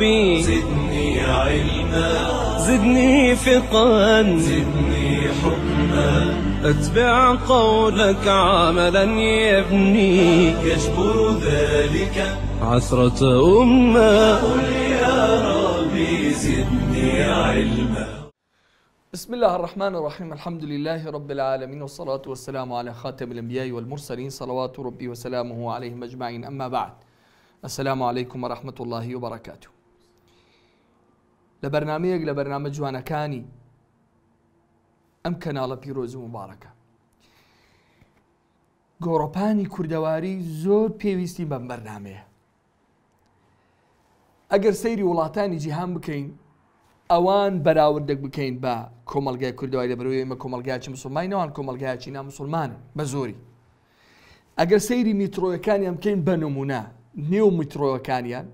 ربي زدني علما زدني فقها زدني حكما اتبع قولك عملا يبني يجبر ذلك عثرة أمة قل يا ربي زدني علما بسم الله الرحمن الرحيم الحمد لله رب العالمين والصلاة والسلام على خاتم الأنبياء والمرسلين صلوات ربي وسلامه عليهم أجمعين أما بعد السلام عليكم ورحمة الله وبركاته لە بەرنمەیەک لە بەرنامە جوانەکانی ئەم کەناڵە پیرۆزی مبارەکە گۆڕۆپانی کووردەواری زۆر پێویستی بەم بەرنمەیە ئەگەر سەیری وڵاتانی جیهان بکەین ئەوان بەراوردێک بکەین بە کۆمەلگای کوردەوای لە بەروی ئمە کۆمەلگایکی مسلمانینەوان کۆمەلگایکی نامسلمانن بە زۆری ئەگەر سەیری میترۆیەکانیان بکەین بە نمونە نێو میترۆیەکانیان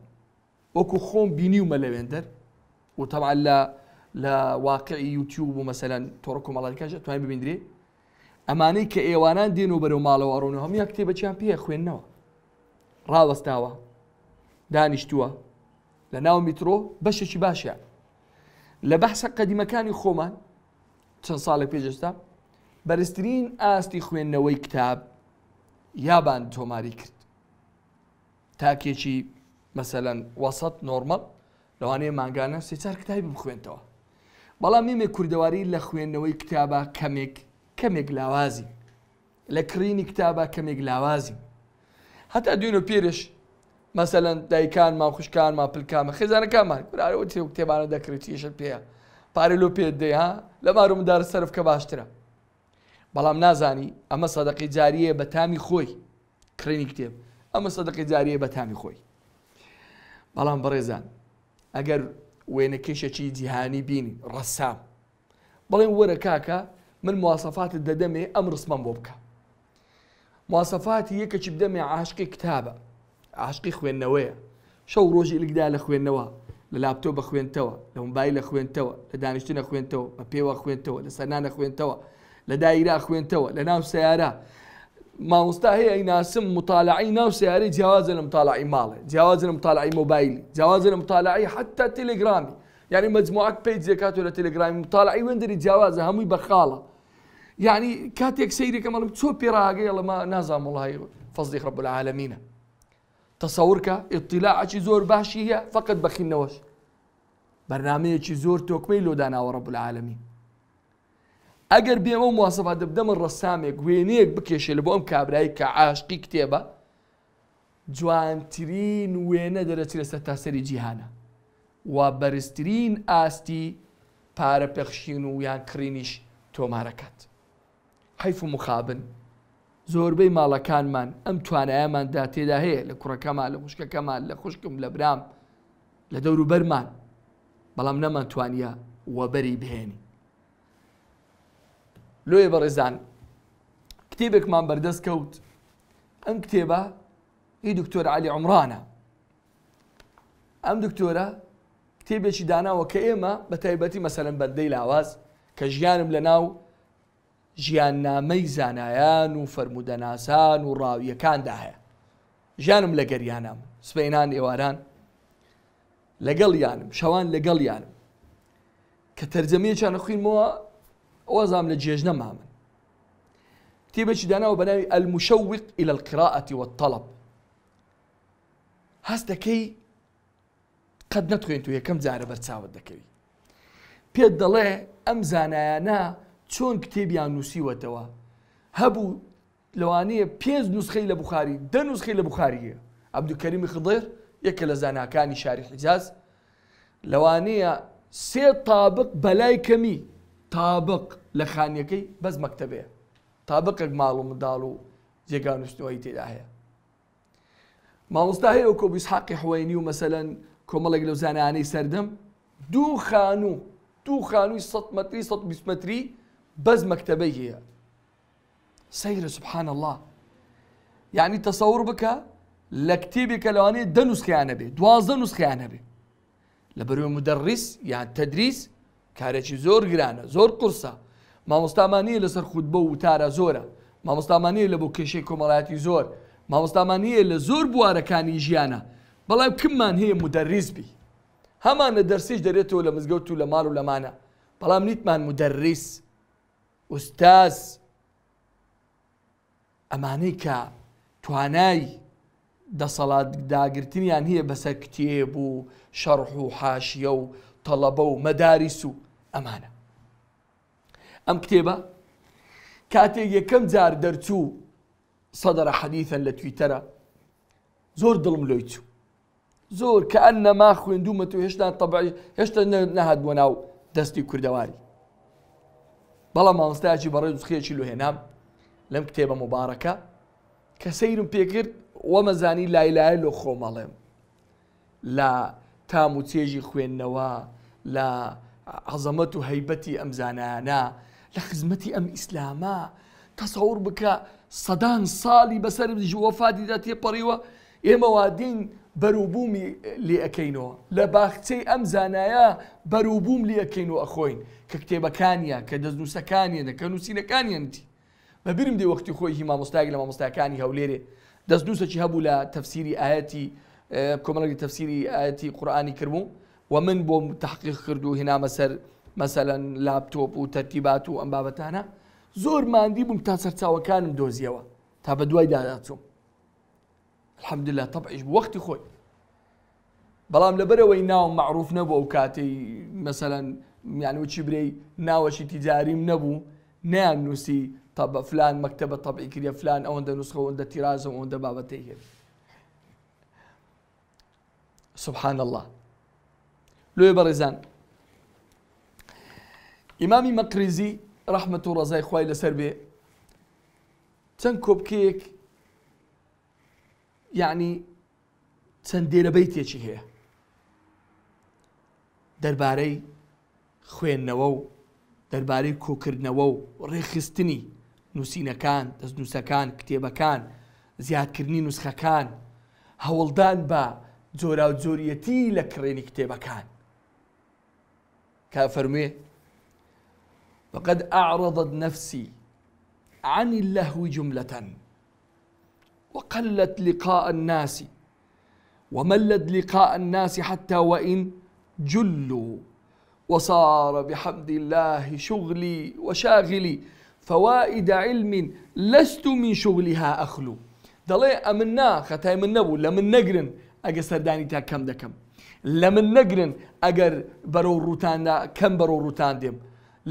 وەکو خۆم بینی و مە لەوێندەر وطبعا لا لا واقع يوتيوب مثلا تركم الله الكاش تواني بيندري اماني كايوانان دينو برو مالو ارونو هم يكتب تشامبيا خوين نوا راوستاوا دانشتوا لناو مترو باش شي باشا لبحث قدي مكاني خومان چەند ساڵێک پێجستا بەرزترین ئاستی خوێندنەوەی کتاب یابان تۆماری تاكي شي مثلا وسط نورمال لەوانەیە ماگانە سێ چار کتابی بخوێنتەوە بەڵام میمێ کوردەواری لە خوێندنەوەی کتابە کەمێک کەمێک لاوازی لە کرینی کتابە کەمێک لاوازی هەتا دوێن و پێرش مەسەەن دایکان ما خوشکان ما پلکامە خێزانەکانمان برارەوە تێ کتێبانە دەکرێتیشە پێەیە پارێلۆ پێ دەیها لە مارومدار سرف کە باشترە بەڵام نازانی ئەمە سەدەقی جاریە بە تامی خۆی کرێنی کتێب ئەمە سەدەقی جاریە بە تامی خۆی بەڵام بەڕێزان ئەگەر وێنە کێشەکی جیهانی بینی ڕەسام بەڵێن وەرە کاکە من مواسەفاتت دەدەمێ ئەم ڕسمم بۆ بکە مواسەفاتی یەکەکی بدەمێ عاشقی کتابە عاشقی خوێندنەوەیە شەو ڕۆژی لەگدا لە خوێندنەوە لە لاپتۆ بە خوێنتەوە لە موبایل لە خوێنتەوە لە دانیشتنە خوێنتەوە بە پێوە خوێنتەوە لە سەرنانە خوێنتەوە لە دایرا خوێنتەوە لە ناو سیارە ما مامۆستا هەیە ئەیناسم مطالعی ناو سیارەی جواز لە مطالعی جواز جیاوازە لە مطالعی مۆبایلی جیاوازە لە مطالعی حتا تەلگرامی یعنی مجموعک پێی جێکات لە تەلگرامی مطالعی وەندری جیاوازە هەمووی كمان یعنی کاتێک يلا ما پێراگەی لەمە نازام وڵی رب العالمين تصورك اطلاع ئطلاعکی زور باشی هي فقط بەخینەوەش زور توكميلو دانا ورب العالمين ئەگەر بێمە مواسەفا دەبدەمە ڕەسامێک وێنەیەک بکێشێ لە بۆ ئەم کابرایی کە عاشقی کتێبە جوانترین وێنە دەرەچی لەسەر تاسەری جیهانە وا بەرزترین ئاستی پارە پێخشین و یان کڕینیش تۆمارەکەات حیف و مخابن زۆربەی ماڵەکانمان ئەم توانایەمان دا تێدا هەیە لە کوڕەکەمان لە خوشکەکەمان لە خوشکم لە برام لە دەور و بەرمان بەڵام نەمان توانە وەبەری بهێنی لۆیە بەڕێزان کتێبێکمان بەردەست کەوت ئەم کتێبە هی دکتۆر علی عمرانە ئەم دکتۆرە کتێبێکی داناوە کە ئێمە بە تایبەتی مەسەرم بەندەی لاواز کە ژیانم لە ناو ژیاننامەی زانایان و فرەرمودەناسان و ڕاویەکاندا هەیە ژیانم لە گەریانم سپینان ئێواران لەگەڵیانم شەوان لەگەڵیانم کە تەرجەمیە چانە خوینمەوە ئەوەزام لە جێژنە مامن کتێبێکی داناوە بەناوی ئەلمشەوق إلى القراءة والطلب هەست دەکەی قەت نەتخوێن تو یەکەم جارە بەرچاوت دەکەوی پێت دەڵێ ئەم زانایانە چۆن کتێبیان نووسیوەتەوە هەبوو لەوانەیە پێنج نوسخەی لە بخاری دە نوسخی لە بخاریە عبدوکەریمی خدێر یەکە لە زاناکانی شاری حجاز لەوانەیە سێ تابق بەلای کەمی طابق لخانيكي بس مكتبه طابق مالو مدالو جيغانو شنوهي تيدا هيا مالوستاهي اوكو بيسحاقي حوينيو مثلا كومالاق لو زاناني سردم دو خانو دو خانو سط متري سط بيس متري بس مكتبه هي سيرة سبحان الله يعني تصور بك لكتيبك لو اني دنس خيانبه دوازنس خيانبه لبرو مدرس يعني تدريس کارێکی زۆر گرانە زۆر قرسە مامۆستامانیە لەسەر خود بە وتارە زۆرە مامۆستامانیە لە بۆ کێشەی کۆمەڵایەتی زۆر مامۆستامانیە لە زۆر بوارەکانی ژیانە بەڵام کممان هەیە مدەریزبی هەمانە دەرسیش دەرێتەوە لە مزگەوت و لە ماڵ و لەمانە بەڵام نیتمان مدەریس ئوستاز ئەمانەی کە توانای دەسەڵاتداگرتنیان هەیە بەسەر کتێب و شەڕح و حاشیە و تەڵەبە و مەداریس و ئەمانە ئەم کتێبە کاتێک یەکەم جار دەرچوو سەدەرە حەدیثەن لە تویتەرە زۆر دڵم لۆی چوو زۆر کە ئەن نەما خوێندومە و هێشتا تەبعی هێشتا نەهات بۆ ناو دەستی کوردەواری بەڵام مامۆستایکی بەڕێ دوخێکی لوهێنام لەم کتێبە مبارەکە کە سەیرم پێکرد وەمەزانی لایلایە لۆ خۆمەڵێم لە تام و چێژی خوێندنەوە لە عظمت و هەیبەتی ئەم زانانە لە خزمەتی ئەم ئیسلامە تەسەور بکە سەدان ساڵی بەسەر ژوەفادیدا تێپەڕیوە ئێمەوادین بەروبوومی لێەکەینەوە لە باخچەی ئەم زانایە بەروبووم لێەکەین و ئەخۆین کە كانيا انتي ما کە نووسینەکانیانتی بەبرم دێ ما خۆی ما مامۆستاگی لە مامۆستاکانی هەولێرێ دەستنووسەکی لا تفسيري آياتي ئاەتی آه، کۆمەڵی تفسيري آياتي قرآني كرمو ومن بوم تحقيق كردو هنا مسر مثلا لابتوب لاپتۆپ و تەرتیبات و ما عندي زۆر مادی بووم تا سەرچاوەکانم دۆزیەوە تا الحمد لله داداچوم الحمدلله بوقت خوي خۆی بەڵام لەبەرەوەی ناوم معروف نبو اوكاتي مثلا يعني وشي بري ناوەشی تجاري نەبوو نبو نان تا طب فلان مكتبة طبعي كريا فلان او نوسخەوەندە تيرازة او بابەتەی هێن سبحان الله لێ بەڕێزان ئیمامی مەقریزی ڕەحمە و ڕزای خی لەسەر بێ چەند کۆبکەیەک یعنی چەند دێرەبەی تێکی هەیە دەربارەی خوێندنەوە و دەربارەی کۆکردنەوە و ڕێخستنی نووسینەکان دەستنووسەکان کتێبەکان زیادکردنی نوسخەکان هەوڵدان بە جۆرا و جۆریەتی لە کڕێنی کتێبەکان كافر فقد أعرضت نفسي عن اللهو جملة وقلت لقاء الناس وملت لقاء الناس حتى وإن جلوا وصار بحمد الله شغلي وشاغلي فوائد علم لست من شغلها أخلو دلي أمنا ختايم النبو لمن نقرن أقصر داني تا كم دا لە من نەگرن ئەگەر بەرەو ڕوتاندا کەم بەرەو ڕوتان دێم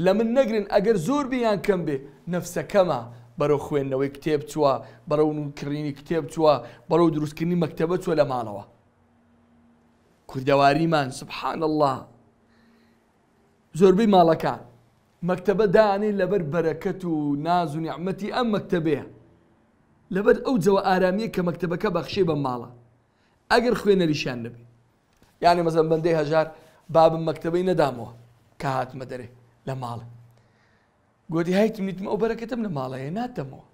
لە من نەگرن ئەگەر زۆر بیان کەم بێ نفسەکەمە بەرەو خوێندنەوەی کتێب چووە بەرەو نونکردنی کتێب چووە بەرەو دروستکردنی مەکتتەبە چوە لە ماڵەوە کوردەواریمان سبحان الله زۆربەی ماڵەکان مەکتتەبە دانێ لەبەر بەرەکەت و ناز و نیعممەتی ئەم مەکتتەبەیە لەبەر ئەو جەوە ئارامیە کە مەکتتەبەکە بەخشێ بە ماڵە ئەگەر خوێنەریشان نبێ يعني مثلا بندي هجار باب مكتبي نەدامەوە كهات مدري دەرێ قولي هاي گۆدی هایت نیتم ئەو بەرەکەتم لە ماڵەیە ناتەمەوە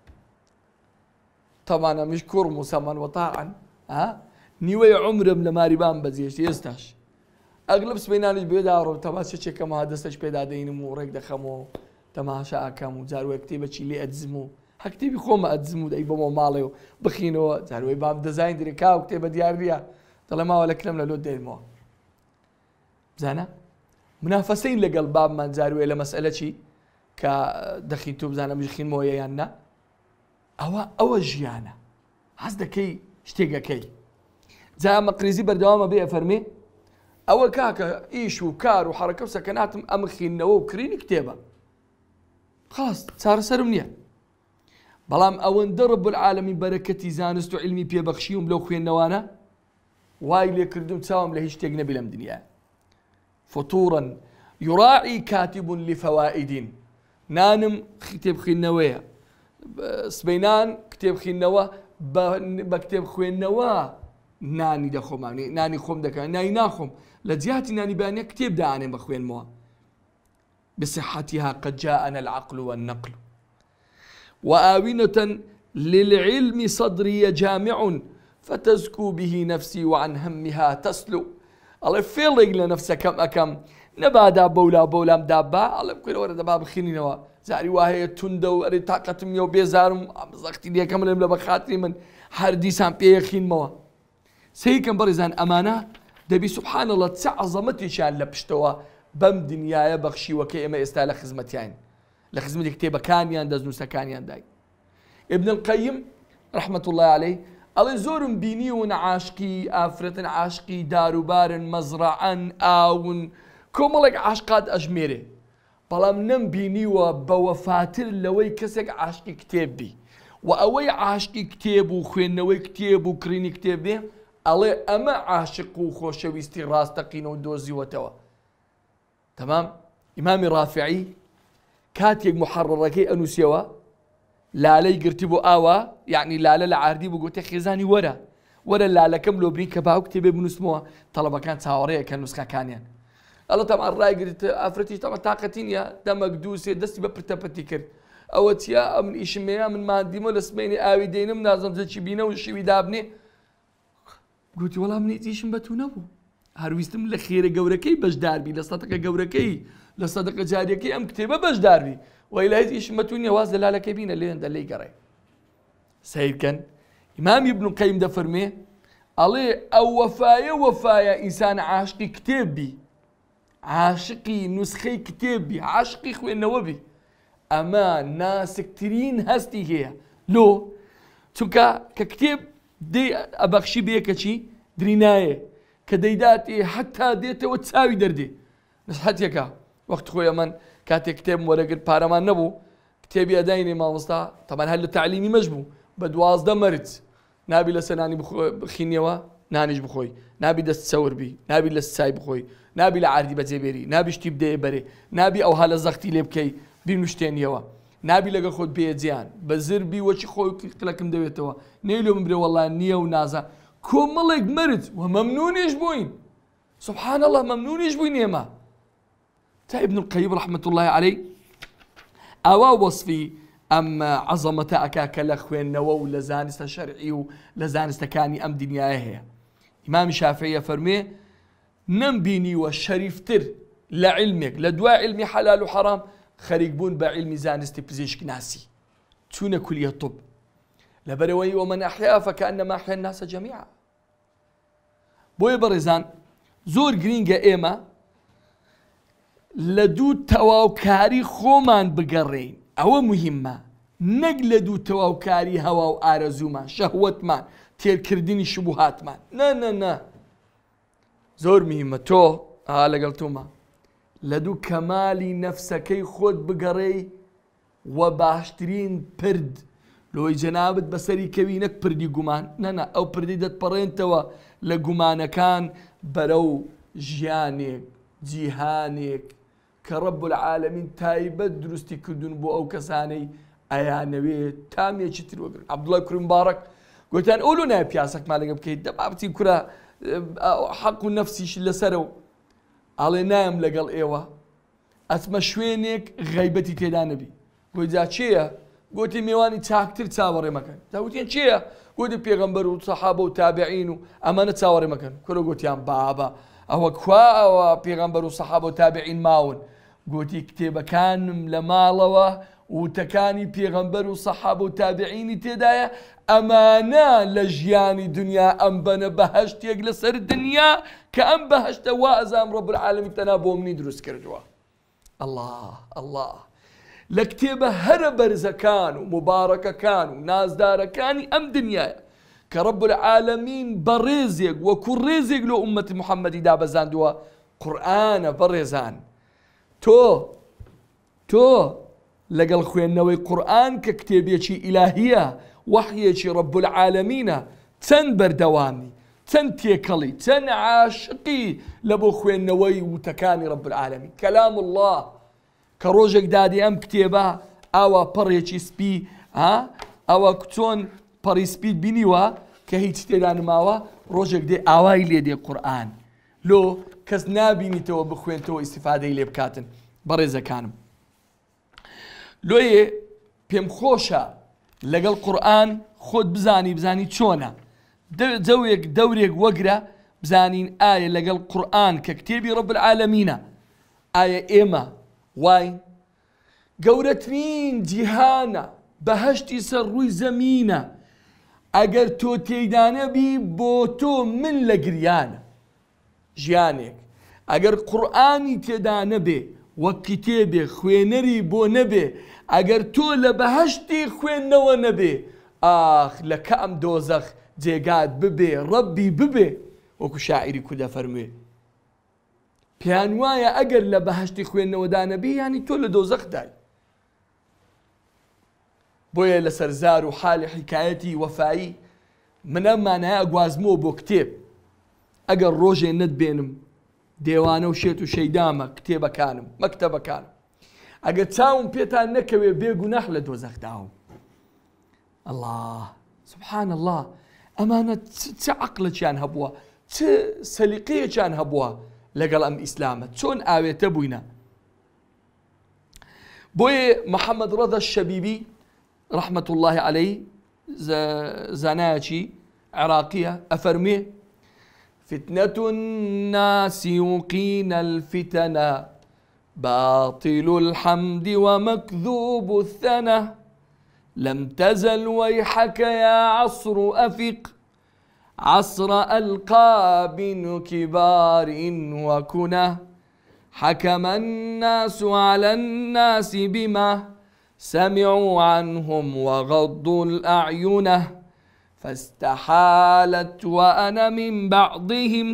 تەمانە مش كرم و وطاعا ها نيوي عمرم لە ماریبان بەزیێشتی ئێستاش ئەگلب سبینانش بێداڕۆ تەماسەچێکەمە دەستش پێدا دەینم و ڕێک دەخەمەوە تەماشا ئاکەم و جاروە کتێبەچی لێ ئەدزم و هەکتێبی خۆمە ئەدزم و دەی بەمەوە ماڵێ ماله بخینەوە زارو بام دەزین درێکا و کتێبە دیارە دەڵێ ماوە لە کرم لە لۆ دێنمەوە بزانە منافەسەین لەگەڵ بابمان زاروێ لە مەسئلە چی کە دەخی تو بزانە بژخینمەوە یان نە ئەوە ئەوە ژیانە حەز كي شتێکەکەی جا مەقریزی بەردەوامە بێ فەرمێ ئەوە کاکە ئیش و کار و حرەکە سەکە ناتم ئەمە خینەوە و صار کتێبە خاص او ان بەڵام العالمين بركتي العالمی علمي زانست و علمی پێبەخشی وای لێکردم چاوم لە هیچ شتێک نەبی لەم دنیا فتورن یوراعی کاتیبون لفەوائیدین نانم کتێبخینەوەیە خي کتێبخینەوە بە کتێب خوێندنەوە ناني دەخۆمانی نانی خۆم دەکەن نانی ناخۆم لە جیاتی ناني بەیانە كتاب دانێ بە خوێنمەوە بصحتها قد جاءنا العقل والنقل وآوينة للعلم صدري جامع فتزكو به نفسي وعن همها تسلو الله فيلينج لنفسك كم أكم نبادا بولا بولا مدابا الله بكل ورد باب خيني نوا زاري واهي تندو اري طاقتم يو بيزارم زغتي لي كم لم بخاطري من هر دي سان بيه خين موا سيكم برزان امانه دبي سبحان الله تسع عظمتي شان لبشتوا بم دنيا يبخشي وكي وكيما استال خدمتيان لخدمتي كتابه كان يان دزنوسا كان يان داي ابن القيم رحمه الله عليه ئەڵێ زۆرم بینی و نەعاشقی ئافرەتن عاشقی داروبارن مەزرعان ئاون کۆمەڵێک عاشقات ئەژمێرێ بەڵام نەم بینیوە بەوەفاتر لەوەی کەسێک عاشقی کتێببی و ئەوەی عاشقی کتێب و خوێندنەوەی کتێب و کرینی کتێب بێ ئەڵێ ئەمە عاشق و خۆشەویستی ڕاستەقینە و دۆزیوەتەوە تەمام ئیمامی ڕافعی کاتێک محەڕەکەی ئەنووسەوە لالەی گرتی بۆ ئاوا یعنی لالە لە عاردی بۆ گوتە خێزانی وەرە وەرە لالەکەم لۆبرین کە باو کتێبێ بنووسمەوە تەڵەبەکان چاوەڕەیەکە نووسکەکانیان ئەڵە تەما ڕایگرت ئافرەتی تەمە تااقەتینە دەمەک دووسێ دەستی بە پرتەپەتی کرد ئەوە چیا ئەم ئیشمەیە من مادیمە لە سمێنی ئاوی دێنم نازم زەچی بینە و شوی دابنێ گوتی وەڵام نیتیشم بە تو نەبوو هەرویستم لە خێرە گەورەکەی بەشداربی لە سەدەکە گەورەکەی لە سەدەکە جاریەکەی ئەم کتێبە بەشداربی وإلى يشمتون يواز دلالة كبينة اللي عند اللي قرأ سيد كان إمام ابن القيم ده فرمي علي أو وفاية وفاية إنسان عاشق كتابي عاشقي نسخي كتابي عاشقي خوين نوبي أما ناسكترين هستي هي لو چونکە ككتاب دي أبخشي ئەبەخشی بەیەکە چی كديداتي حتى دەیداتێ وتساوي دردي چاوی وقت نسحەتێکە وەخت خۆی کاتێک کتێب وەرەگرت پارەمان نەبوو کتێبی ئەداینی مامۆستا تەمان هەر لە تعلیمی مەش بوو بە دوازدە مەرج نابی لە سەنانی بخینەوە نانیش بخۆی نابی دەست سەوربی نابی لە سای بخۆی نابی لە عردی بەجێبێری نابیشتی بدەیە بەرێ نابی ئەوها لە زەختی لێ بکەی بینوشتێنیەوە نابی لەگە خۆت بێجیان بە زربی وەچی خۆی قلەکەم دەوێتەوە نەیلۆ من برێوەڵان نییە و نازە کۆمەڵێک مرد و مەمنونێش بووین سبحان الله مەمنونێش بووین ئێمە تا ابن القيم رحمة الله عليه ئاوا وصفي أما عظمة أكاك لخوين نوو لزانست شرعي لە زانستە شەرعی و لە زانستەکانی ئەم دنیاە هەیە ئیمامی شافعیە فەرمێ نەمبینیوە شەریفتر لە علمێک لە دوای علمی حلال وحرام خريق بون بعلمي زانست علمی ناسي پزیشک ناسی چونە لبروي ومن أحيا فكأنما أحيا الناس جميعا بوي برزان زور جرينجا إيما لە دوو تەواوکاری خۆمان بگەڕین ئەوە مهمە نەک لە دوو تەواوکاری هەوا و ئارەزوومان شەهوتمان تێرکردنی شبوهاتمان نە نە نە زۆر مهمە تۆ ئا لەگەڵ تۆمە لە دوو کەمالی نەفسەکەی خۆت بگەڕێی وە باشترین پرد لۆی جەنابەت بەسەری کەوی نەک پردی گومان نەنا ئەو پردی دەتپەڕێنتەوە لە گومانەکان بەرەو ژیانێک جیهانێک کە ڕب العالمین تایبەت دروستی کردوون بۆ ئەو کەسانەی ئەیانەوێت تامێکی ترۆگرن عبدڵە کورم بارەک گوتیان ئەولو نای پیاسەکمان لەگە بکەیت دەبابتی کورا حەق و نەفسیش لەسەرەوە ئاڵێ نایم لەگەڵ ئێوە ئەچمە شوێنێک غیبەتی تێدا نەبی گوجا چییە؟ گوتی میوانی چاکتر چاوەڕێ مەکەن داوتیان چییە؟ گوتی پێغمبەر و سەحابە و تابعین و ئەمانە چاوەڕێ مەکەن کورە گوتیان بابە. او كوا او پێغەمبەر و سەحاب ماون قوتي کتێبەکانم كان ماڵەوە وتەکانی وتكاني و صحابه تابعين تدايا امانه لجياني دنيا ام بن بهشت بەنە بەهشتێک الدنيا كان کە وازام رب العالمين ئەزام ڕۆبرعاالمی تەنا بۆ الله الله لە کتێبە كانوا بەرزەکان كانوا ناس دار كاني ام دنيا كرب العالمين بريزيق وكريزيق لو لأمة محمد دا بزاندوا قرآن بريزان تو تو لقل خوينوي قرآن ككتابيشي إلهية وحيشي رب العالمين تن بردوامي تن تيكلي تن عاشقي لبو خوينوي وتكاني رب العالمين كلام الله كروجك دادي أم كتابة أو بريشي سبي ها آه؟ أو كتون پەریسپید بینیوە کە هیچ تێدا نماوە ڕۆژێک دێ ئاوای لێ دێ قورآن لۆ کەس نبینیتەوە بخوێنتەوە ئیسیفادەی لێ بکاتن بەڕێزەکانم لۆیێ پێم خۆشە لەگەڵ قورآن خۆت بزانی بزانی چۆنە جەوێک دەورێک وەگرە بزانین ئایا لەگەڵ قورآن کە کتێبی ڕب العالمینە ئایا ئێمە وای گەورەترین جیهانە بەهشتی سەر ڕووی زەمینە ئەگەر تۆ تێدانەبی بۆ تۆ من لە گریانە ژیانێک ئەگەر قورآانی تێدا نەبێ وەک کتێبێ خوێنەری بۆ نەبێ ئەگەر تۆ لە بەهشتی خوێندنەوە نەبێ ئاخ لە کەم دۆزەخ جێگات ببێ ڕەبی ببێ وەکو شاعری کودا فەرموێ پیان وایە ئەگەر لە بەهشتی خوێندنەوەدانەبی ینی تۆ لە دۆزەخدای بويا لسرزار وحالي حكايتي وفائي من اما انا اقوازمو بو كتاب اقر روجي ند بينم ديوانه وشيت وشيدامة كتابه كانم مكتبه كانم اقر تاون بيتا نكوي بيقو نحلة دوزاك داو الله سبحان الله امانة تعقلة كان هبوا تسليقية كان هبوا لقل ام اسلامة تون اوي تبوينا بوي محمد رضا الشبيبي رحمة الله عليه زناجي عراقية أفرمي فتنة الناس يقين الفتنة باطل الحمد ومكذوب الثنى لم تزل ويحك يا عصر أفق عصر ألقاب كبار وكنى حكم الناس على الناس بما سمعوا عنهم وغضوا الأعين فاستحالت وأنا من بعضهم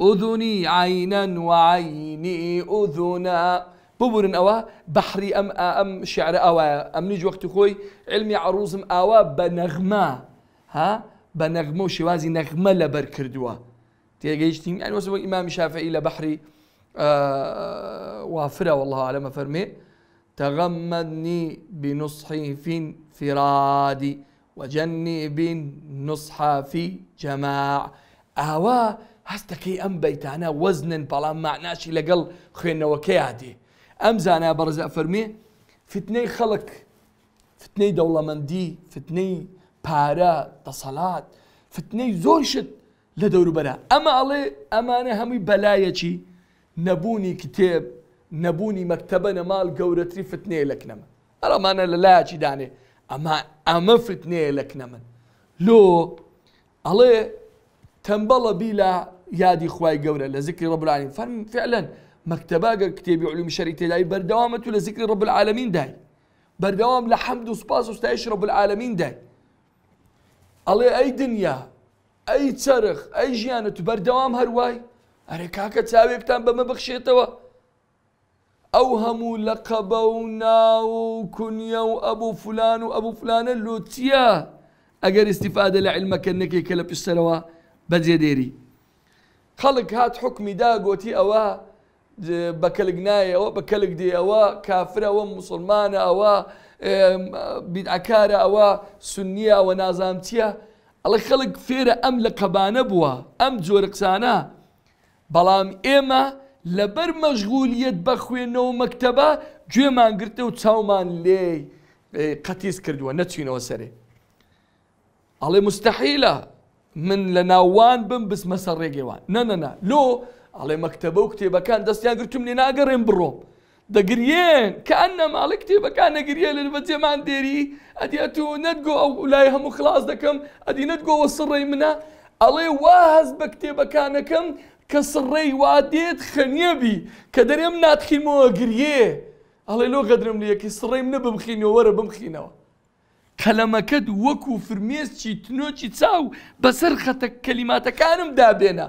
أذني عينا وعيني أذنا ببرن أوا بحري أم أم شعر أوا أم نيجي وقت خوي علمي عروزم أوا بنغمة ها بنغمة وشوازي نغمة لبر كردوا تيجيشتين يعني وصلوا إمام شافعي لبحري آه وافرة والله أعلم فرمي تغمدني بنصح في انفراد وجني بنصحى في جماع آوا ئاوا هەستەکەی ئەم بەیتانە بلا معناش معناشی لەگەڵ خوێندنەوەکەیا دێ ئەم زانە بەرزە فتني خلق فتني دولة مندي فتني پارە دەسەڵات فتني زۆر لدور لە أما علي ئەڵێ ئەمانە همي بلايتي نبوني كتاب نبوني مكتبنا مال قورتري فتنة لك نما أرى ما أنا لا داني أما أما فتنة لك نما لو الله تنبلا بلا يادي خواي قورة لذكر رب العالمين فهم فعلا مكتبا كتابي علوم الشريعة تلاي بردوامة لذكر رب العالمين داي بردوام لحمد وسباس وستعيش رب العالمين داي الله أي دنيا أي صرخ أي جيانة بردوام هرواي أريكاك تساوي كتاب ما بخشيته اوهموا لقبونا وكن يا ابو فلان وابو فلان اللوتيا اجر استفاده لعلمك انك كلب السلوى بزي ديري خلق هات حكمي دا قوتي اوا بكلقناي او بكلق دي اوا كافر او مسلمان اوا بدعة كارة أو سنية أو نازامتية الله خلق فيرا أم لقبانة بوا أم جورقسانة بلام إما لەبەر مەشغولیت بە خوێنەوە مەکتتەبە گوێمان گرتە و چاومان لێ قەتیز کردووە نەچینەوە سەرێ ئەڵێ مستەحیلە من لە ناوان بم بسمە سەر ڕێگەێوان نەنەنا لۆ ئەڵێ مەکتتەبە و کتێبەکان دەستیان گرتم لێ ناگەڕێن بڕۆم دەگرێن کەن نەماڵە کتێبەکان نەگریە لە بەجێمان دێری ئەدی ئەتو نەتگۆ ئەو لای هەموو خلاص دەکەم ئەدی نەتگۆوە سڕێ منە ئەڵێ وا هەست بە کتێبەکانەکەم کەس ڕێی وا دێت خەنیەبی کە دەرێم ناتخیمەوە گریێ ئەڵێ لۆ گەدرم لە یەکی سڕێم نە بمخینەوە وەرە بمخینەوە قەلەمەکەت وەکو فرمێستی تنۆکی چاو بەسەر خەتە کەلیماتەکانم دابێنە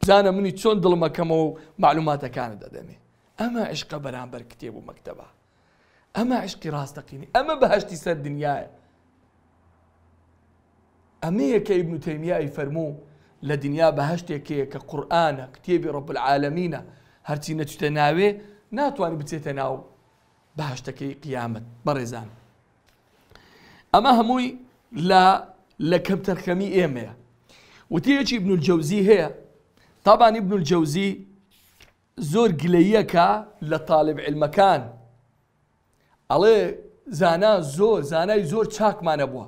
بزانە منی چۆن دڵمەکەمەوە و معلوماتەکانت دەدەمێ ئەمە عشقە بەرامبەر کتێب و مەکتتەبە ئەمە عشقی ڕاستەقینی ئەمە بەهشتی سەر دنیاە ئەمەیە کە ئیبن تەیمیایی فەرموو لە دنیا بەهشتێکەیە کە قورآانە کتێبی ڕب العالمینە هەرچی نەچتە ناوێ ناتوانانی بچێتە ناو بەهشتەکەی قیامەت بەڕێزان. ئەمە هەمووی لە لە کەمتەرخەمی ئێمەیە. وتەیەکی بن جەوزی هەیە تابانی بن جەوزی زۆر گلەیەکە لە تاالب علمەکان. ئەڵێ زانا زۆر زانای زۆر چاکمانە بووە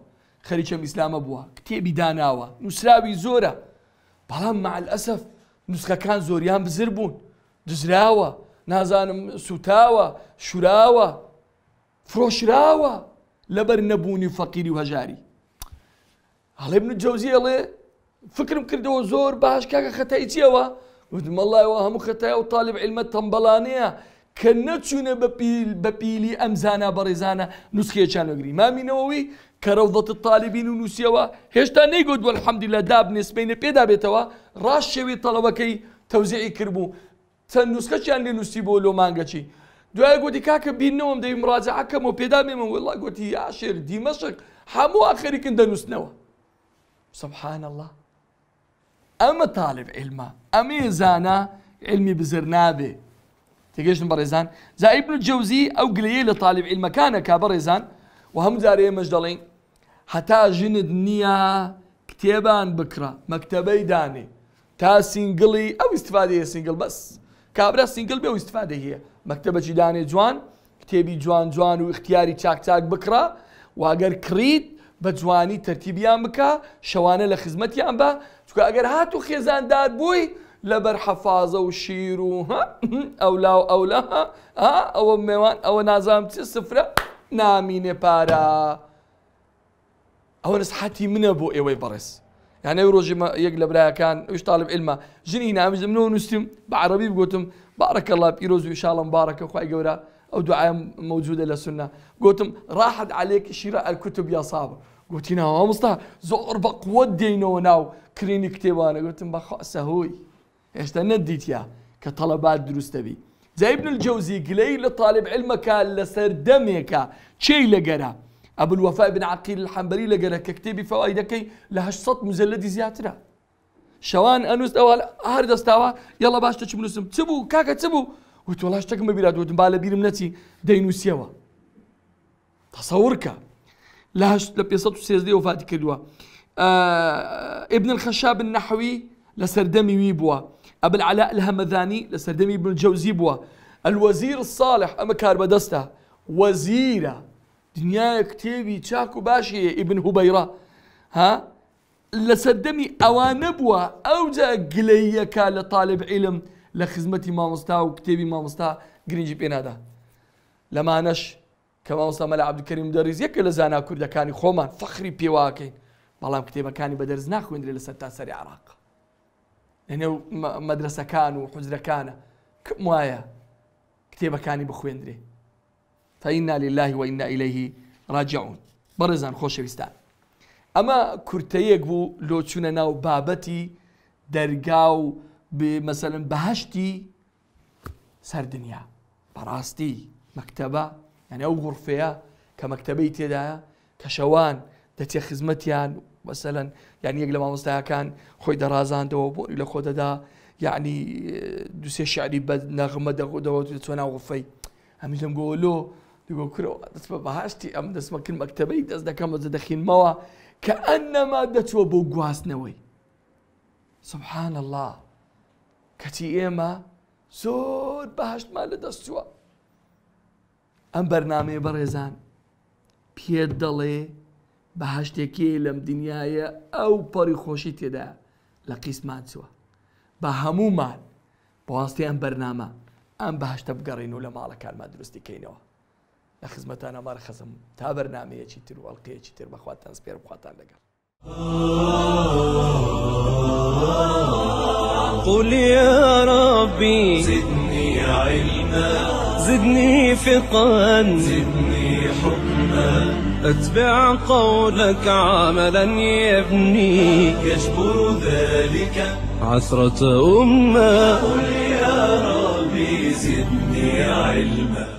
خەریکەم ئیسلامە بووە کتێبی داناوە نووسراوی زۆرە بەڵام مال ئەسف نووسکەکان زۆریان بزر بوون دزراوە نازانم سوتاوە شوراوە فرۆشراوە لەبەر نەبوونی فەقیری و هەژاری هەڵێ من جەوزیڵێ فکرم کردەوە زۆر باش کاکە خەتایی چیەوە وتمەڵایەوە هەموو خەتای و تاالب علمە تەمبەڵانەیە کە نەچوونە بە پیلی ئەمزانە بەڕێزانە نوسخێکیانەگری مامینەوەی كروضة الطالبين تاالبین و نووسیەوە هێشتا نەیگوت وە حەمدی لە داب نسبینە پێدا بێتەوە ڕاست شێوی تەڵەوەکەی تەوزیعی کردبوو چەند نووسکەچیان لێ نووسی بۆ لۆمانگەچی دوای گوتی کاکە بینەوەم دەی مڕاجعکەم و پێدا بێمە وڵا گوتی یا شێر دیمەشق هەموو ئاخەریکن دەنووسنەوە سبحان الله أما طالب علما أما زانا علمي بزرنابي نابێ تێگەشتن بەڕێزان زائبن جەوزی ئەو گلەیە لە تاالب علمەکانە کا بەڕێزان و هەم جارێ حتا ژنت نییە کتێبان بکرا مەکتتەبەی دانێ تا سینگڵی ئەو استفادەیە سینگل بەس کابرا سینگل بێ و استفادە هەیە مەکتتەبەکی دانێ جوان کتێبی جوان جوان و اختیاری چاکچاک بکرا واگەر کریت بە جوانی تەرتیبیان بکە شەوانە لە خزمەتیان بە چکە ئەگەر هات و خێزاندار بووی لەبەر حەفازە و شیر و ئەو لاو ئەو لە ئەوە میێوان ئەوە نازام چ سفرە نامینێ پارە. أو نصحتي من أبو إيوي برس يعني يروج ما يقلب لها كان ويش طالب علمه جني هنا مش منو نستم بعربي بقولتم بارك الله بيروز إن شاء الله مبارك أخوي جورا أو دعاء موجودة للسنة قلتم راحت عليك شراء الكتب يا صابر قلت هنا ما مصطفى زور بق ودينو ناو كريني كتبانا قلتم بخاصة هوي ايش تنديت يا كطلبات دروس تبي زي ابن الجوزي قليل طالب علمك لسردمك شي لقراه ابو الوفاء بن عقيل الحنبلي لقى لك کتێبی فوائدك لە 800 مزلەدی زیاترە شوان انوس او هەر يلا یەڵە باش نسم تبو كاكا تبو قلت والله اشتاق وت وڵا ودن بالا با لە دينو سيوا تصورك لهش لبيصات سيزدي 513 وفاتی آه ابن الخشاب النحوي لسردمي ويبوا أبو العلاء الهمذاني لسردمي ابن الجوزي بوا الوزير الصالح أما كاربدستا وزيرا وزيره دنیای کتێوی چاک و باشەیە ئیبن هوبەیرا ها لەسەر دەمی ئەوە نەبووە ئەو جا گلەیەکە لە تاالب عیلم لە خزمەتی مامۆستا و کتێبی مامۆستا گرنگی پێنادا لەمانەش کە مامۆستا مەلا الكريم دەریز یەکە لە زانا کوردەکانی خۆمان فەخری پێواکەین بەڵام کتێبەکانی بە دەرز ناخوێنرێ لەسەر تا سەری عراق لەنێو مەدرسەکان و حوزرەکانە کەم وایە کتێبەکانی بخوێنرێ فإنا لله وإنا إليه راجعون بەڕێزان خۆشەویستان ئەمە کورتەیەک بوو لۆچونە ناو بابەتی دەرگا و مەسەن بەهشتی سەردنیا بەڕاستی مەکتتەبە یعنی ئەو غورفەیە کە مەکتتەبەی تێدایە کەشەوان دەچێ خزمەتیان مەسەن یعنی یەک لە دو خۆی إلى بۆی لە خۆ دەدا یعنی دوسێ شعری دو دو دو چۆنا غوفەی هەمیلم گۆلۆ دوگۆ کرەوە دەست بە بەهاشتی ئەم دەستمەکرد مەکتتەبەی دەست دەکەمە زە دەخینمەوە کە ئەنەما دەچوە بۆ گواستنەوەی سبحان الله کەچی ئێمە زۆر بەهشتمان لە دەستووە ئەم بەرنمەیە بەڕێزان پێ دەڵێ بەهشتێکی لەم دنیاە ئەو پەڕی خۆشی تێدا لە قیسمان چوە بە هەمومان بەڕاستی ئەم بەرنامە ئەم بەهشتە بگەڕین و لە ماڵەکانمان دروستی کەینەوە لە خزمەتان ئەمار خەزم تا چی تر و چی تر بەخواتان سپێر بخواتان لەگەڵ قل يا ربي زدني علما زدني فقها زدني حكما اتبع قولك عملا يبني يجبر ذلك عثرة أمة قل يا ربي زدني علما